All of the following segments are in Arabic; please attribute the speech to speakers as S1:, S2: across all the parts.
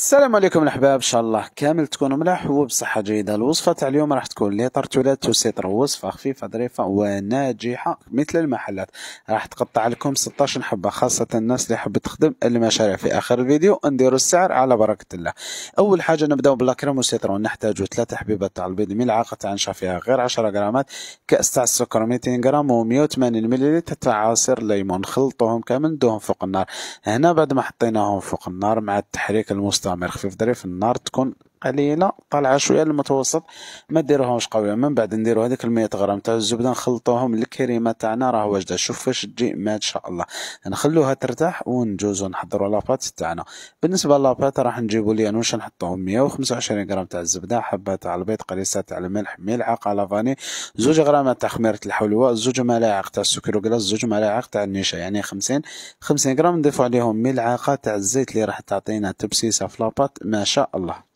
S1: السلام عليكم الاحباب ان شاء الله كامل تكونوا ملاح وبصحه جيده الوصفه تاع اليوم راح تكون لي طرتولات وسيطر وصفه خفيفه ظريفه وناجحه مثل المحلات راح تقطع لكم 16 حبه خاصه الناس اللي حبت تخدم المشاريع في اخر الفيديو نديروا السعر على بركه الله اول حاجه نبداو بالكريم والسيترون نحتاجوا ثلاثه حبيبات تاع البيض ملعقه تاع نشا فيها غير 10 غرامات كاس تاع السكر 200 غرام و180 ملل تاع عصير ليمون خلطوهم كامل ندوهم فوق النار هنا بعد ما حطيناهم فوق النار مع التحريك المستمر السمير خفيف دري في النار تكون قليله طالعه شويه للمتوسط ما ديروهمش قويه من بعد نديرو هذيك ال غرام تاع الزبده نخلطوهم الكريمه تاعنا راه واجده شوف فاش تجي ما ان شاء الله نخلوها ترتاح ونجوزو نحضروا لاباط تاعنا بالنسبه لاباط راح نجيبو لي واش نحطوهم 125 غرام تاع الزبده حبه تاع البيض قليصه تاع الملح ملعقه لافاني زوج غرامات تاع خميره الحلوى زوج ملاعق تاع السكر وكلاص زوج ملاعق تاع النشا يعني 50 50 غرام نضيفو عليهم ملعقه تاع الزيت اللي راح تعطينا تبسيسه في لاباط ما شاء الله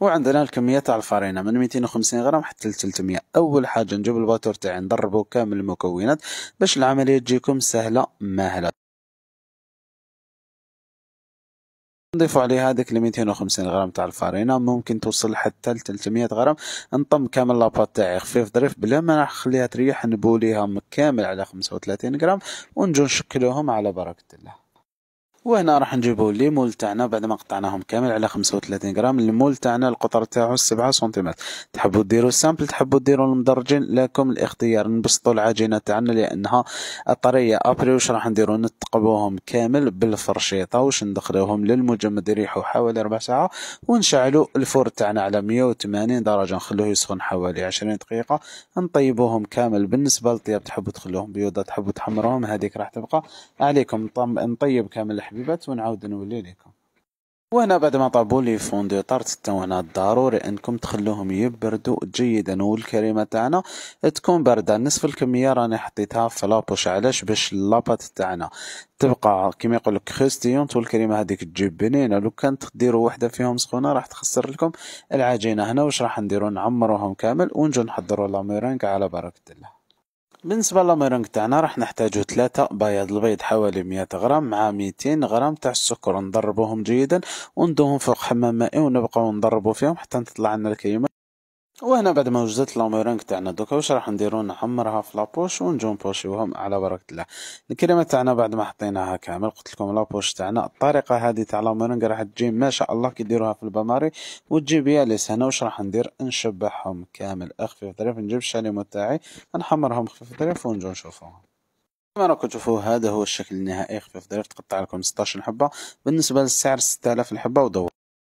S1: وعندنا الكمية تاع الفرينة من 250 غرام حتى ل 300 أول حاجة نجيب الباتور تاعي نضربو كامل المكونات باش العملية تجيكم سهلة ماهلة نضيف عليها هذاك ال 250 غرام تاع الفرينه ممكن توصل حتى ل 300 غرام نطم كامل لاباط تاعي خفيف ظريف بلا ما نخليها تريح نبوليها كامل على 35 غرام ونجو نشكلوهم على بركه الله وهنا راح نجيبو الليمول تاعنا بعد ما قطعناهم كامل على 35 غرام الليمول تاعنا القطر تاعو 7 سنتيمتر تحبوا ديروا سامبل تحبوا ديروا المدرجين لكم الاختيار نبسطوا العجينه تاعنا لانها طريه ابري واش راح نديرو نتقبوهم كامل بالفرشيطه واش ندخلوهم للمجمد يريحوا حوالي ربع ساعه ونشعلوا الفرن تاعنا على 180 درجه نخلوه يسخن حوالي 20 دقيقه نطيبوهم كامل بالنسبه للطياب تحبوا تخلوهم بيضه تحبوا تحمروهم هذيك راح تبقى عليكم نطيب كامل الحبيبات ونعاود نولي لكم وهنا بعد ما طابوا لي فون دو طارت حتى هنا ضروري انكم تخلوهم يبردوا جيدا والكريمه تاعنا تكون بارده نصف الكميه راني حطيتها في لابوش علاش باش لاباط تاعنا تبقى كيما يقول لك كريستيونت والكريمه هذيك تجيب بنينه لو كانت تديروا وحده فيهم سخونه راح تخسر لكم العجينه هنا واش راح نديروا نعمروهم كامل ونجو نحضروا لا على بركه الله بالنسبة للميرونغ تاعنا راح نحتاجو ثلاثة بياض البيض حوالي مية غرام مع ميتين غرام تاع السكر نضربوهم جيدا وندوهم فوق حمام مائي ونبقاو نضربو فيهم حتى تطلع لنا الكريمة وهنا بعد ما وجدت لاميرانك تاعنا دوكا واش راح نديرو نحمرها في لابوش ونجو نبوشيوهم على بركه الله الكريمه تاعنا بعد ما حطيناها كامل قلت لكم لابوش تاعنا الطريقه هذه تاع لاميرانك راح تجي ما شاء الله كي ديروها في البماري بيا ليس هنا واش راح ندير نشبعهم كامل اخفي في نجيب الشاليمو تاعي نحمرهم خفيف في ونجو نشوفوهم كما راكم تشوفوا هذا هو الشكل النهائي خفيف ظريف تقطع لكم 16 حبه بالنسبه للسعر 6000 الحبه ودور